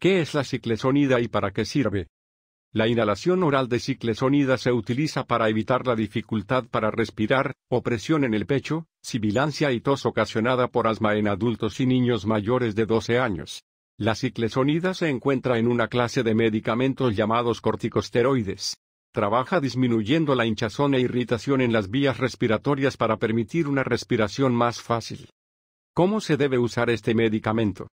¿Qué es la ciclesonida y para qué sirve? La inhalación oral de ciclesonida se utiliza para evitar la dificultad para respirar, opresión en el pecho, sibilancia y tos ocasionada por asma en adultos y niños mayores de 12 años. La ciclesonida se encuentra en una clase de medicamentos llamados corticosteroides. Trabaja disminuyendo la hinchazón e irritación en las vías respiratorias para permitir una respiración más fácil. ¿Cómo se debe usar este medicamento?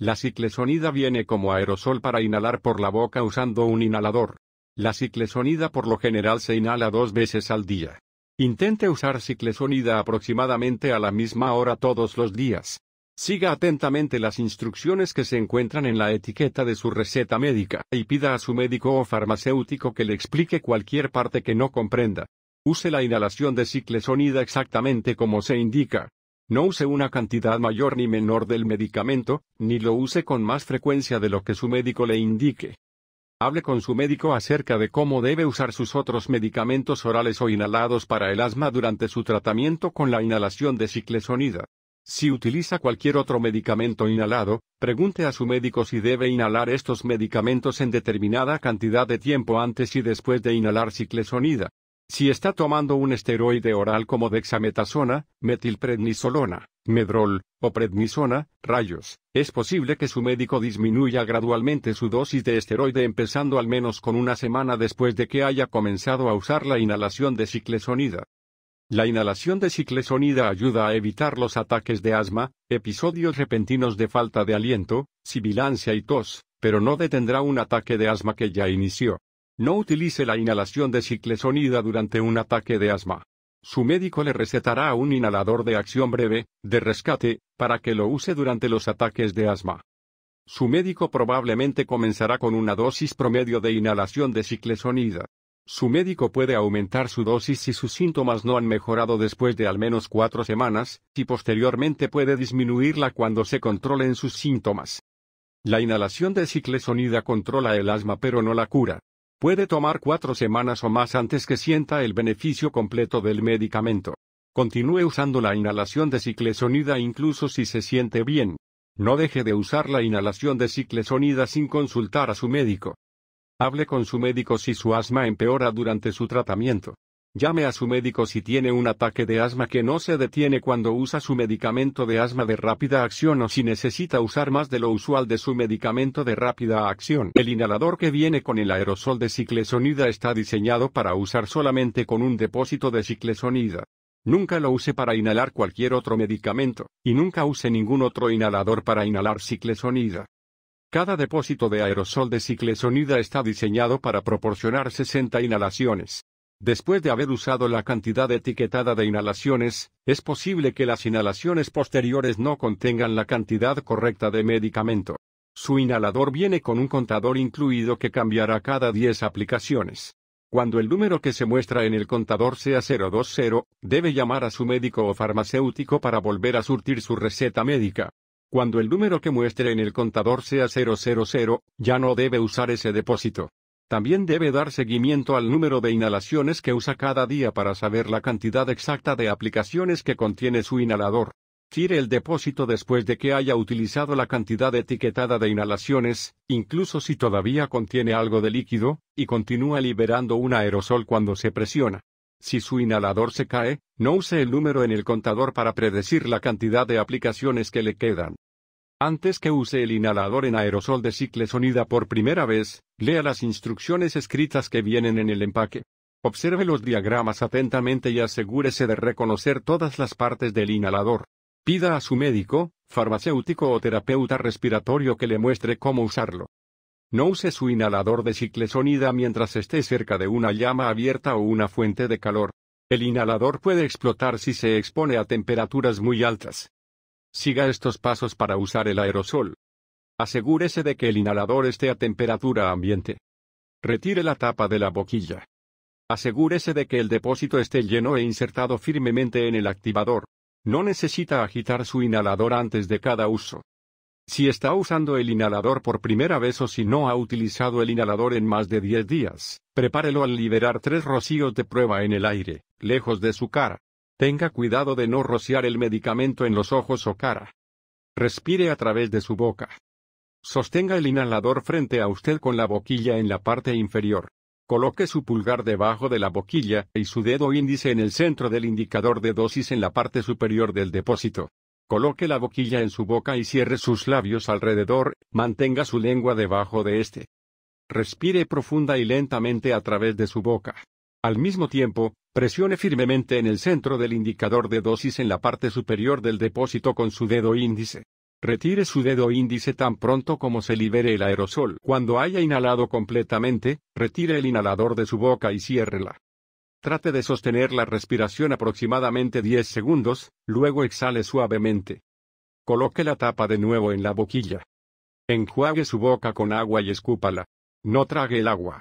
La ciclesonida viene como aerosol para inhalar por la boca usando un inhalador. La ciclesonida por lo general se inhala dos veces al día. Intente usar ciclesonida aproximadamente a la misma hora todos los días. Siga atentamente las instrucciones que se encuentran en la etiqueta de su receta médica y pida a su médico o farmacéutico que le explique cualquier parte que no comprenda. Use la inhalación de ciclesonida exactamente como se indica. No use una cantidad mayor ni menor del medicamento, ni lo use con más frecuencia de lo que su médico le indique. Hable con su médico acerca de cómo debe usar sus otros medicamentos orales o inhalados para el asma durante su tratamiento con la inhalación de ciclesonida. Si utiliza cualquier otro medicamento inhalado, pregunte a su médico si debe inhalar estos medicamentos en determinada cantidad de tiempo antes y después de inhalar ciclesonida. Si está tomando un esteroide oral como dexametasona, metilprednisolona, medrol, o prednisona, rayos, es posible que su médico disminuya gradualmente su dosis de esteroide empezando al menos con una semana después de que haya comenzado a usar la inhalación de ciclesonida. La inhalación de ciclesonida ayuda a evitar los ataques de asma, episodios repentinos de falta de aliento, sibilancia y tos, pero no detendrá un ataque de asma que ya inició. No utilice la inhalación de ciclesonida durante un ataque de asma. Su médico le recetará un inhalador de acción breve, de rescate, para que lo use durante los ataques de asma. Su médico probablemente comenzará con una dosis promedio de inhalación de ciclesonida. Su médico puede aumentar su dosis si sus síntomas no han mejorado después de al menos cuatro semanas, y posteriormente puede disminuirla cuando se controlen sus síntomas. La inhalación de ciclesonida controla el asma pero no la cura. Puede tomar cuatro semanas o más antes que sienta el beneficio completo del medicamento. Continúe usando la inhalación de ciclesonida incluso si se siente bien. No deje de usar la inhalación de ciclesonida sin consultar a su médico. Hable con su médico si su asma empeora durante su tratamiento. Llame a su médico si tiene un ataque de asma que no se detiene cuando usa su medicamento de asma de rápida acción o si necesita usar más de lo usual de su medicamento de rápida acción. El inhalador que viene con el aerosol de ciclesonida está diseñado para usar solamente con un depósito de ciclesonida. Nunca lo use para inhalar cualquier otro medicamento, y nunca use ningún otro inhalador para inhalar ciclesonida. Cada depósito de aerosol de ciclesonida está diseñado para proporcionar 60 inhalaciones. Después de haber usado la cantidad etiquetada de inhalaciones, es posible que las inhalaciones posteriores no contengan la cantidad correcta de medicamento. Su inhalador viene con un contador incluido que cambiará cada 10 aplicaciones. Cuando el número que se muestra en el contador sea 020, debe llamar a su médico o farmacéutico para volver a surtir su receta médica. Cuando el número que muestre en el contador sea 000, ya no debe usar ese depósito. También debe dar seguimiento al número de inhalaciones que usa cada día para saber la cantidad exacta de aplicaciones que contiene su inhalador. Tire el depósito después de que haya utilizado la cantidad etiquetada de inhalaciones, incluso si todavía contiene algo de líquido, y continúa liberando un aerosol cuando se presiona. Si su inhalador se cae, no use el número en el contador para predecir la cantidad de aplicaciones que le quedan. Antes que use el inhalador en aerosol de ciclesonida por primera vez, lea las instrucciones escritas que vienen en el empaque. Observe los diagramas atentamente y asegúrese de reconocer todas las partes del inhalador. Pida a su médico, farmacéutico o terapeuta respiratorio que le muestre cómo usarlo. No use su inhalador de ciclesonida mientras esté cerca de una llama abierta o una fuente de calor. El inhalador puede explotar si se expone a temperaturas muy altas. Siga estos pasos para usar el aerosol. Asegúrese de que el inhalador esté a temperatura ambiente. Retire la tapa de la boquilla. Asegúrese de que el depósito esté lleno e insertado firmemente en el activador. No necesita agitar su inhalador antes de cada uso. Si está usando el inhalador por primera vez o si no ha utilizado el inhalador en más de 10 días, prepárelo al liberar tres rocíos de prueba en el aire, lejos de su cara. Tenga cuidado de no rociar el medicamento en los ojos o cara. Respire a través de su boca. Sostenga el inhalador frente a usted con la boquilla en la parte inferior. Coloque su pulgar debajo de la boquilla y su dedo índice en el centro del indicador de dosis en la parte superior del depósito. Coloque la boquilla en su boca y cierre sus labios alrededor, mantenga su lengua debajo de este. Respire profunda y lentamente a través de su boca. Al mismo tiempo, Presione firmemente en el centro del indicador de dosis en la parte superior del depósito con su dedo índice. Retire su dedo índice tan pronto como se libere el aerosol. Cuando haya inhalado completamente, retire el inhalador de su boca y ciérrela. Trate de sostener la respiración aproximadamente 10 segundos, luego exhale suavemente. Coloque la tapa de nuevo en la boquilla. Enjuague su boca con agua y escúpala. No trague el agua.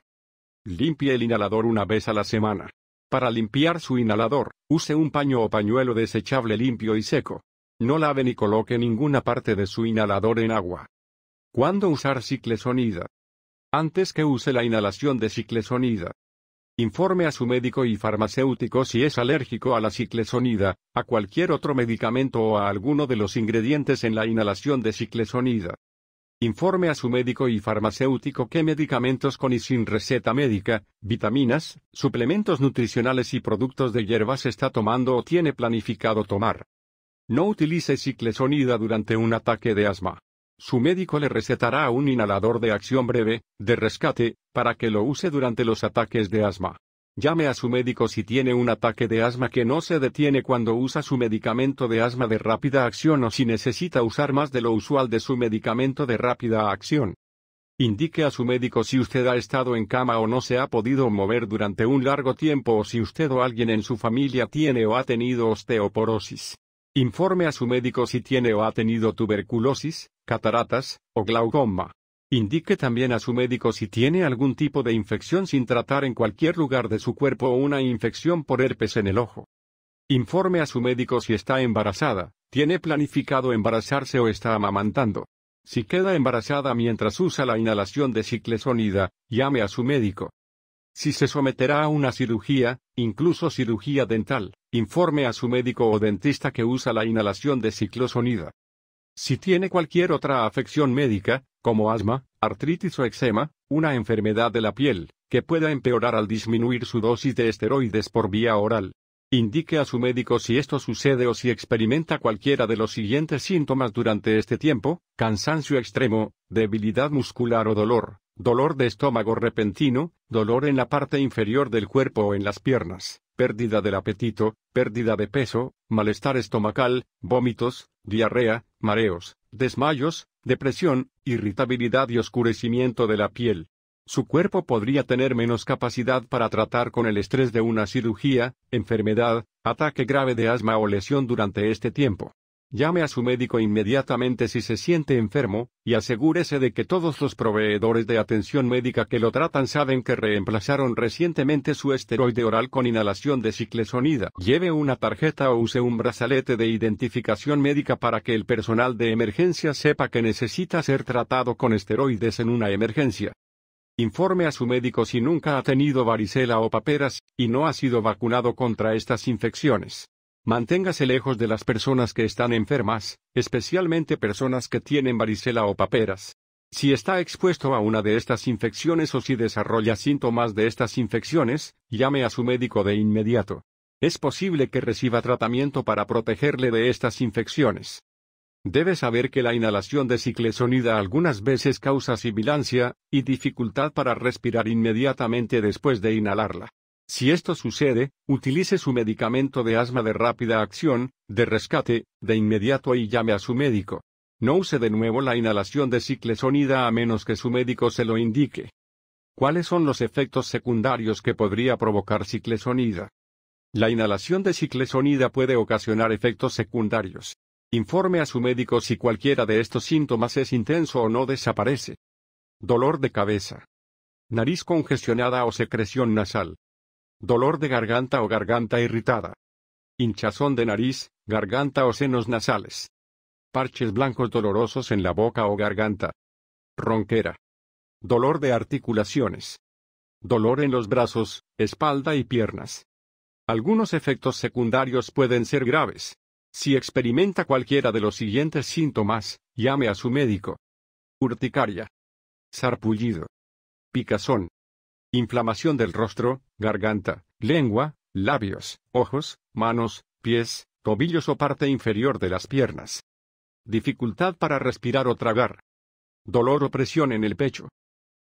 Limpie el inhalador una vez a la semana. Para limpiar su inhalador, use un paño o pañuelo desechable limpio y seco. No lave ni coloque ninguna parte de su inhalador en agua. ¿Cuándo usar ciclesonida? Antes que use la inhalación de ciclesonida. Informe a su médico y farmacéutico si es alérgico a la ciclesonida, a cualquier otro medicamento o a alguno de los ingredientes en la inhalación de ciclesonida. Informe a su médico y farmacéutico qué medicamentos con y sin receta médica, vitaminas, suplementos nutricionales y productos de hierbas está tomando o tiene planificado tomar. No utilice ciclesonida durante un ataque de asma. Su médico le recetará un inhalador de acción breve, de rescate, para que lo use durante los ataques de asma. Llame a su médico si tiene un ataque de asma que no se detiene cuando usa su medicamento de asma de rápida acción o si necesita usar más de lo usual de su medicamento de rápida acción. Indique a su médico si usted ha estado en cama o no se ha podido mover durante un largo tiempo o si usted o alguien en su familia tiene o ha tenido osteoporosis. Informe a su médico si tiene o ha tenido tuberculosis, cataratas, o glaucoma. Indique también a su médico si tiene algún tipo de infección sin tratar en cualquier lugar de su cuerpo o una infección por herpes en el ojo. Informe a su médico si está embarazada, tiene planificado embarazarse o está amamantando. Si queda embarazada mientras usa la inhalación de ciclosonida, llame a su médico. Si se someterá a una cirugía, incluso cirugía dental, informe a su médico o dentista que usa la inhalación de ciclosonida. Si tiene cualquier otra afección médica, como asma, artritis o eczema, una enfermedad de la piel, que pueda empeorar al disminuir su dosis de esteroides por vía oral. Indique a su médico si esto sucede o si experimenta cualquiera de los siguientes síntomas durante este tiempo, cansancio extremo, debilidad muscular o dolor, dolor de estómago repentino, dolor en la parte inferior del cuerpo o en las piernas, pérdida del apetito, pérdida de peso, malestar estomacal, vómitos, diarrea, mareos, desmayos, depresión, irritabilidad y oscurecimiento de la piel. Su cuerpo podría tener menos capacidad para tratar con el estrés de una cirugía, enfermedad, ataque grave de asma o lesión durante este tiempo llame a su médico inmediatamente si se siente enfermo, y asegúrese de que todos los proveedores de atención médica que lo tratan saben que reemplazaron recientemente su esteroide oral con inhalación de ciclesonida. Lleve una tarjeta o use un brazalete de identificación médica para que el personal de emergencia sepa que necesita ser tratado con esteroides en una emergencia. Informe a su médico si nunca ha tenido varicela o paperas, y no ha sido vacunado contra estas infecciones. Manténgase lejos de las personas que están enfermas, especialmente personas que tienen varicela o paperas. Si está expuesto a una de estas infecciones o si desarrolla síntomas de estas infecciones, llame a su médico de inmediato. Es posible que reciba tratamiento para protegerle de estas infecciones. Debe saber que la inhalación de ciclesonida algunas veces causa sibilancia y dificultad para respirar inmediatamente después de inhalarla. Si esto sucede, utilice su medicamento de asma de rápida acción, de rescate, de inmediato y llame a su médico. No use de nuevo la inhalación de ciclesonida a menos que su médico se lo indique. ¿Cuáles son los efectos secundarios que podría provocar ciclesonida? La inhalación de ciclesonida puede ocasionar efectos secundarios. Informe a su médico si cualquiera de estos síntomas es intenso o no desaparece. Dolor de cabeza. Nariz congestionada o secreción nasal dolor de garganta o garganta irritada, hinchazón de nariz, garganta o senos nasales, parches blancos dolorosos en la boca o garganta, ronquera, dolor de articulaciones, dolor en los brazos, espalda y piernas. Algunos efectos secundarios pueden ser graves. Si experimenta cualquiera de los siguientes síntomas, llame a su médico. Urticaria. Sarpullido. Picazón inflamación del rostro, garganta, lengua, labios, ojos, manos, pies, tobillos o parte inferior de las piernas. Dificultad para respirar o tragar. Dolor o presión en el pecho.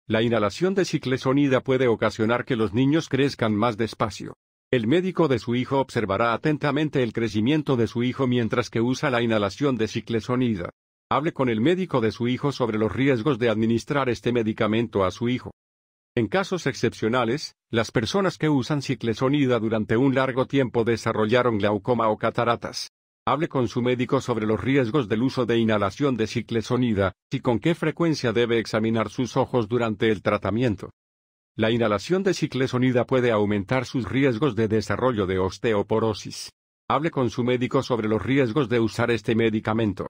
La inhalación de ciclesonida puede ocasionar que los niños crezcan más despacio. El médico de su hijo observará atentamente el crecimiento de su hijo mientras que usa la inhalación de ciclesonida. Hable con el médico de su hijo sobre los riesgos de administrar este medicamento a su hijo. En casos excepcionales, las personas que usan ciclesonida durante un largo tiempo desarrollaron glaucoma o cataratas. Hable con su médico sobre los riesgos del uso de inhalación de ciclesonida y con qué frecuencia debe examinar sus ojos durante el tratamiento. La inhalación de ciclesonida puede aumentar sus riesgos de desarrollo de osteoporosis. Hable con su médico sobre los riesgos de usar este medicamento.